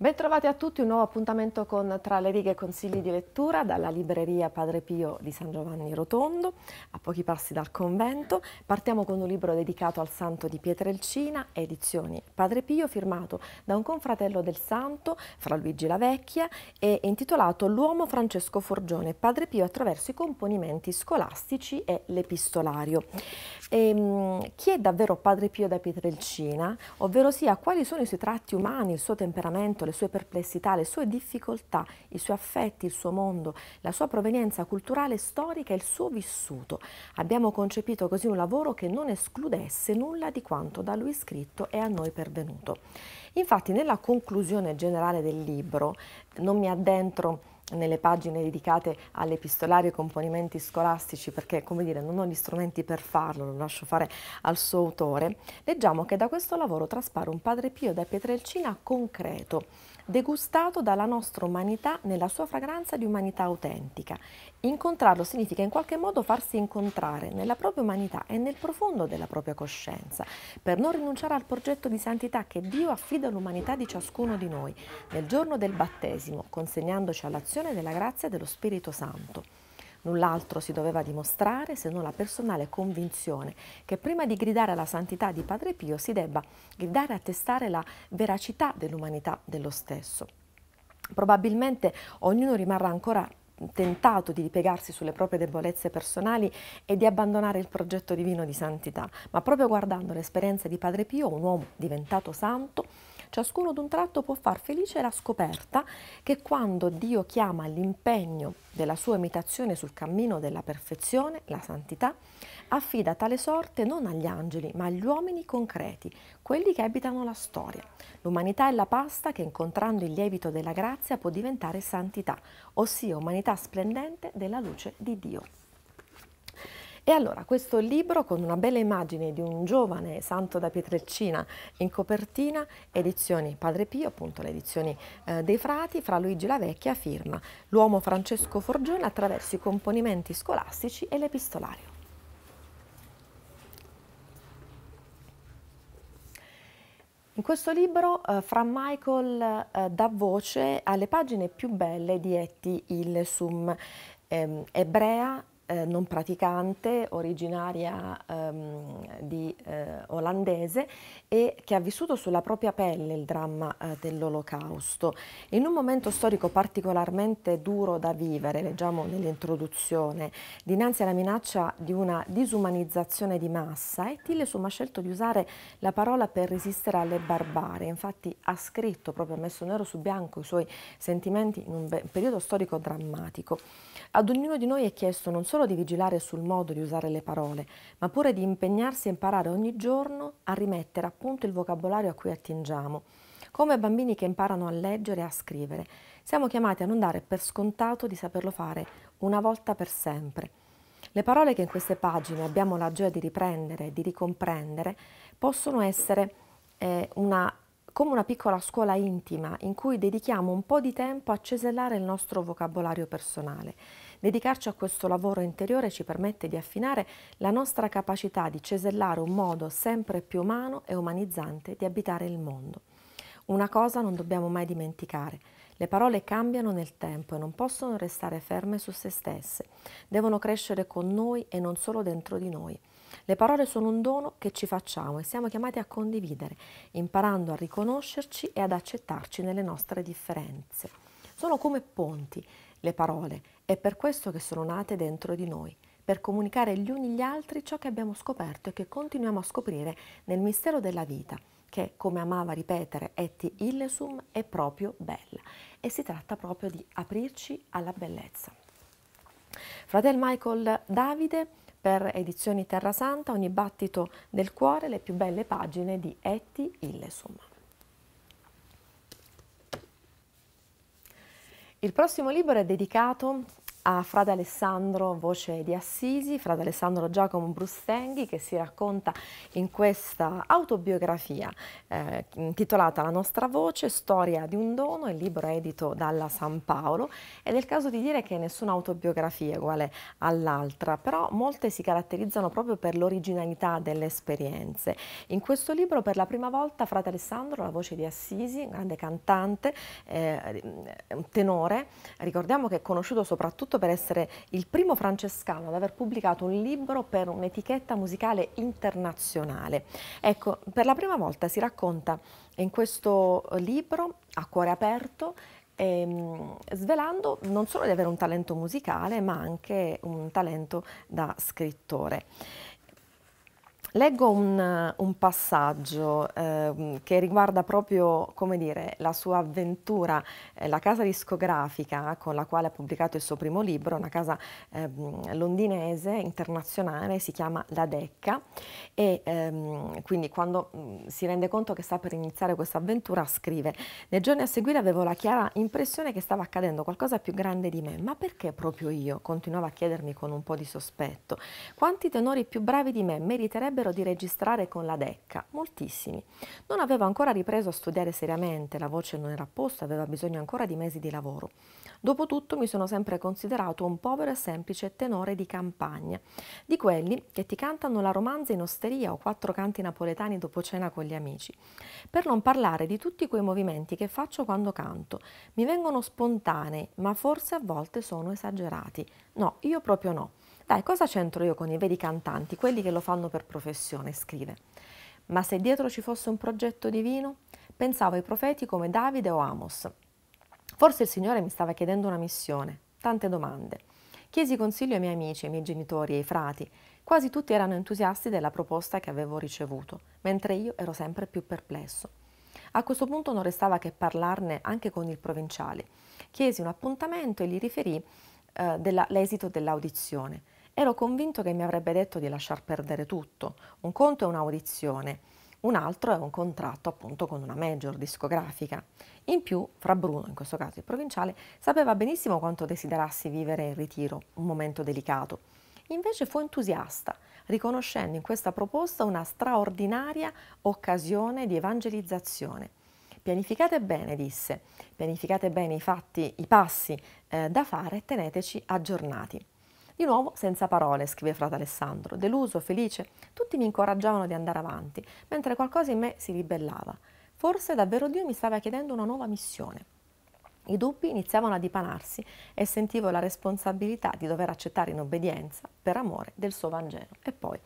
Bentrovati a tutti, un nuovo appuntamento con Tra le righe e consigli di lettura dalla libreria Padre Pio di San Giovanni Rotondo, a pochi passi dal convento. Partiamo con un libro dedicato al santo di Pietrelcina, edizioni Padre Pio, firmato da un confratello del santo, fra Luigi la Vecchia, e intitolato L'uomo Francesco Forgione, Padre Pio attraverso i componimenti scolastici e l'epistolario. Ehm, chi è davvero Padre Pio da Pietrelcina? Ovvero sia, quali sono i suoi tratti umani, il suo temperamento, le sue perplessità, le sue difficoltà, i suoi affetti, il suo mondo, la sua provenienza culturale e storica e il suo vissuto. Abbiamo concepito così un lavoro che non escludesse nulla di quanto da lui scritto e a noi pervenuto. Infatti nella conclusione generale del libro non mi addentro nelle pagine dedicate all'epistolario e componimenti scolastici, perché come dire, non ho gli strumenti per farlo, lo lascio fare al suo autore, leggiamo che da questo lavoro traspare un Padre Pio da Pietrelcina concreto, degustato dalla nostra umanità nella sua fragranza di umanità autentica. Incontrarlo significa in qualche modo farsi incontrare nella propria umanità e nel profondo della propria coscienza, per non rinunciare al progetto di santità che Dio affida all'umanità di ciascuno di noi. Nel giorno del battesimo, consegnandoci all'azione dimostrazione della grazia dello Spirito Santo. Null'altro si doveva dimostrare se non la personale convinzione che prima di gridare alla santità di Padre Pio si debba gridare a testare la veracità dell'umanità dello stesso. Probabilmente ognuno rimarrà ancora tentato di ripiegarsi sulle proprie debolezze personali e di abbandonare il progetto divino di santità, ma proprio guardando l'esperienza di Padre Pio, un uomo diventato santo, Ciascuno d'un tratto può far felice la scoperta che quando Dio chiama l'impegno della sua imitazione sul cammino della perfezione, la santità, affida tale sorte non agli angeli, ma agli uomini concreti, quelli che abitano la storia. L'umanità è la pasta che incontrando il lievito della grazia può diventare santità, ossia umanità splendente della luce di Dio. E allora questo libro con una bella immagine di un giovane santo da Pietrelcina in copertina, edizioni Padre Pio, appunto le edizioni eh, dei frati, fra Luigi la Vecchia firma l'uomo Francesco Forgione attraverso i componimenti scolastici e l'epistolario. In questo libro eh, Fra Michael eh, dà voce alle pagine più belle di Etti Illesum, ehm, ebrea eh, non praticante, originaria ehm, di, eh, olandese e che ha vissuto sulla propria pelle il dramma eh, dell'olocausto. In un momento storico particolarmente duro da vivere, leggiamo nell'introduzione, dinanzi alla minaccia di una disumanizzazione di massa, Ettile ha scelto di usare la parola per resistere alle barbarie, infatti ha scritto, proprio ha messo nero su bianco, i suoi sentimenti in un periodo storico drammatico. Ad ognuno di noi è chiesto non solo solo di vigilare sul modo di usare le parole, ma pure di impegnarsi a imparare ogni giorno a rimettere a punto il vocabolario a cui attingiamo, come bambini che imparano a leggere e a scrivere. Siamo chiamati a non dare per scontato di saperlo fare una volta per sempre. Le parole che in queste pagine abbiamo la gioia di riprendere, e di ricomprendere, possono essere eh, una come una piccola scuola intima in cui dedichiamo un po' di tempo a cesellare il nostro vocabolario personale. Dedicarci a questo lavoro interiore ci permette di affinare la nostra capacità di cesellare un modo sempre più umano e umanizzante di abitare il mondo. Una cosa non dobbiamo mai dimenticare, le parole cambiano nel tempo e non possono restare ferme su se stesse. Devono crescere con noi e non solo dentro di noi. Le parole sono un dono che ci facciamo e siamo chiamati a condividere, imparando a riconoscerci e ad accettarci nelle nostre differenze. Sono come ponti le parole, è per questo che sono nate dentro di noi, per comunicare gli uni gli altri ciò che abbiamo scoperto e che continuiamo a scoprire nel mistero della vita che, come amava ripetere Etty Illesum, è proprio bella e si tratta proprio di aprirci alla bellezza. Fratel Michael Davide per Edizioni Terra Santa, Ogni battito del cuore, le più belle pagine di Etty Illesum. Il prossimo libro è dedicato a Frate Alessandro, voce di Assisi, Frate Alessandro Giacomo Brustenghi che si racconta in questa autobiografia eh, intitolata La nostra voce, storia di un dono, il libro edito dalla San Paolo ed è il caso di dire che nessuna autobiografia è uguale all'altra, però molte si caratterizzano proprio per l'originalità delle esperienze. In questo libro per la prima volta Frate Alessandro, la voce di Assisi, un grande cantante, eh, un tenore, ricordiamo che è conosciuto soprattutto conosciuto per essere il primo francescano ad aver pubblicato un libro per un'etichetta musicale internazionale. Ecco, per la prima volta si racconta in questo libro, a cuore aperto, ehm, svelando non solo di avere un talento musicale, ma anche un talento da scrittore. Leggo un, un passaggio eh, che riguarda proprio, dire, la sua avventura, eh, la casa discografica con la quale ha pubblicato il suo primo libro, una casa eh, londinese, internazionale, si chiama La Decca e ehm, quindi quando mh, mm, si rende conto che sta per iniziare questa avventura scrive «Nei giorni a seguire avevo la chiara impressione che stava accadendo qualcosa più grande di me, ma perché proprio io?» continuava a chiedermi con un po' di sospetto. «Quanti tenori più bravi di me meriterebbero smetterebbero di registrare con la Decca, moltissimi. Non avevo ancora ripreso a studiare seriamente, la voce non era a posto, aveva bisogno ancora di mesi di lavoro. Dopotutto mi sono sempre considerato un povero e semplice tenore di campagna, di quelli che ti cantano la romanza in osteria o quattro canti napoletani dopo cena con gli amici. Per non parlare di tutti quei movimenti che faccio quando canto, mi vengono spontanei, ma forse a volte sono esagerati. No, io proprio no. Dai, cosa c'entro io con i veri cantanti, quelli che lo fanno per professione, scrive. Ma se dietro ci fosse un progetto divino, pensavo ai profeti come Davide o Amos. Forse il Signore mi stava chiedendo una missione, tante domande. Chiesi consiglio ai miei amici, ai miei genitori, ai frati. Quasi tutti erano entusiasti della proposta che avevo ricevuto, mentre io ero sempre più perplesso. A questo punto non restava che parlarne anche con il provinciale. Chiesi un appuntamento e gli riferì eh, della, l'esito dell'audizione. Ero convinto che mi avrebbe detto di lasciar perdere tutto. Un conto è un'audizione, un altro è un contratto appunto con una major discografica. In più, fra Bruno, in questo caso il provinciale, sapeva benissimo quanto desiderassi vivere in ritiro, un momento delicato. Invece fu entusiasta, riconoscendo in questa proposta una straordinaria occasione di evangelizzazione. Pianificate bene, disse, pianificate bene i fatti, i passi eh, da fare e teneteci aggiornati. Di nuovo senza parole, scrive frate Alessandro, deluso, felice, tutti mi incoraggiavano di andare avanti, mentre qualcosa in me si ribellava. Forse davvero Dio mi stava chiedendo una nuova missione. I dubbi iniziavano a dipanarsi e sentivo la responsabilità di dover accettare in obbedienza per amore del suo Vangelo. E poi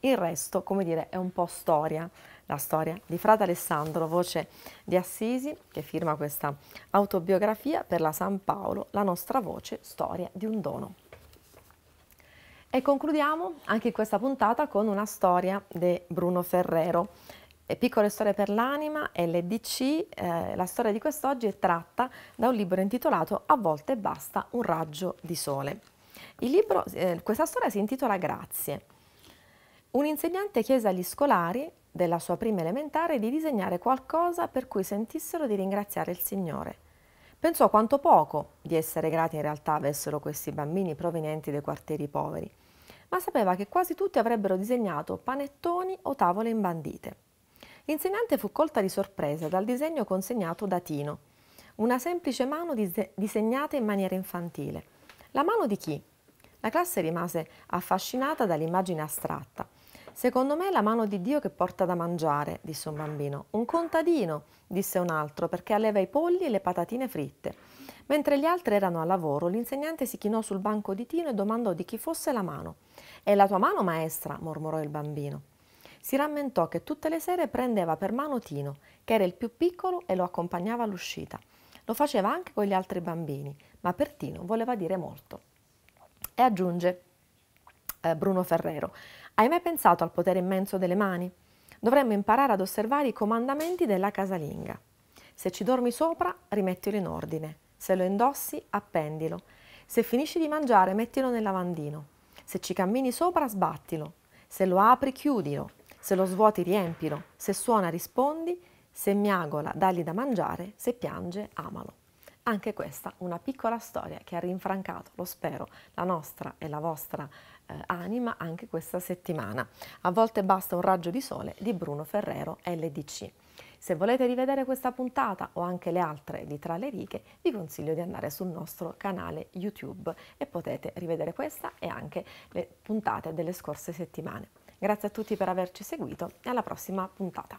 il resto, come dire, è un po' storia, la storia di frate Alessandro, voce di Assisi, che firma questa autobiografia per la San Paolo, la nostra voce, storia di un dono. E concludiamo anche questa puntata con una storia di Bruno Ferrero. Piccole storie per l'anima, LDC, eh, la storia di quest'oggi è tratta da un libro intitolato A volte basta un raggio di sole. Libro, eh, questa storia si intitola Grazie. Un insegnante chiese agli scolari della sua prima elementare di disegnare qualcosa per cui sentissero di ringraziare il Signore. Pensò quanto poco di essere grati in realtà avessero questi bambini provenienti dai quartieri poveri, ma sapeva che quasi tutti avrebbero disegnato panettoni o tavole imbandite. L'insegnante fu colta di sorpresa dal disegno consegnato da Tino, una semplice mano dise disegnata in maniera infantile. La mano di chi? La classe rimase affascinata dall'immagine astratta Secondo me è la mano di Dio che porta da mangiare, disse un bambino. Un contadino, disse un altro, perché alleva i polli e le patatine fritte. Mentre gli altri erano a lavoro, l'insegnante si chinò sul banco di Tino e domandò di chi fosse la mano. È la tua mano, maestra, mormorò il bambino. Si rammentò che tutte le sere prendeva per mano Tino, che era il più piccolo, e lo accompagnava all'uscita. Lo faceva anche con gli altri bambini, ma per Tino voleva dire molto. E aggiunge eh, Bruno Ferrero, hai mai pensato al potere immenso delle mani? Dovremmo imparare ad osservare i comandamenti della casalinga. Se ci dormi sopra, rimettilo in ordine. Se lo indossi, appendilo. Se finisci di mangiare, mettilo nel lavandino. Se ci cammini sopra, sbattilo. Se lo apri, chiudilo. Se lo svuoti, riempilo. Se suona, rispondi. Se miagola, dagli da mangiare. Se piange, amalo. Anche questa una piccola storia che ha rinfrancato, lo spero, la nostra e la vostra eh, anima anche questa settimana. A volte basta un raggio di sole di Bruno Ferrero LDC. Se volete rivedere questa puntata o anche le altre di Tra le righe, vi consiglio di andare sul nostro canale YouTube e potete rivedere questa e anche le puntate delle scorse settimane. Grazie a tutti per averci seguito e alla prossima puntata.